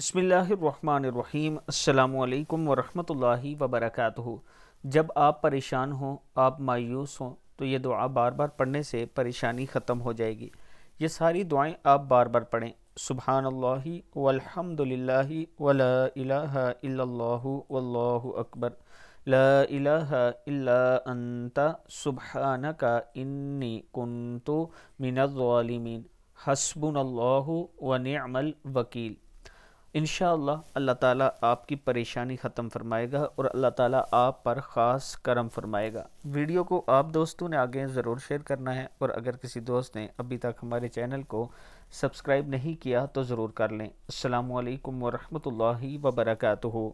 بسم اللہ الرحمن الرحیم السلام علیکم ورحمۃ اللہ وبرکاتہ جب آپ پریشان ہوں آپ مایوس ہوں تو یہ دعا بار بار پڑھنے سے پریشانی ختم ہو جائے گی یہ ساری دعائیں آپ بار بار پڑھیں سبحان اللہ والحمد للہ ولا الہ الا اللہ واللہ اکبر لا الہ الا انت انی کنت من الظالمین حسبن اللہ ونعم الوکیل इन अल्लाह ताला आपकी परेशानी ख़त्म फरमाएगा और अल्लाह ताला आप पर ख़ास करम फरमाएगा वीडियो को आप दोस्तों ने आगे ज़रूर शेयर करना है और अगर किसी दोस्त ने अभी तक हमारे चैनल को सब्सक्राइब नहीं किया तो ज़रूर कर लें अल्लाम वरहमल वबरकू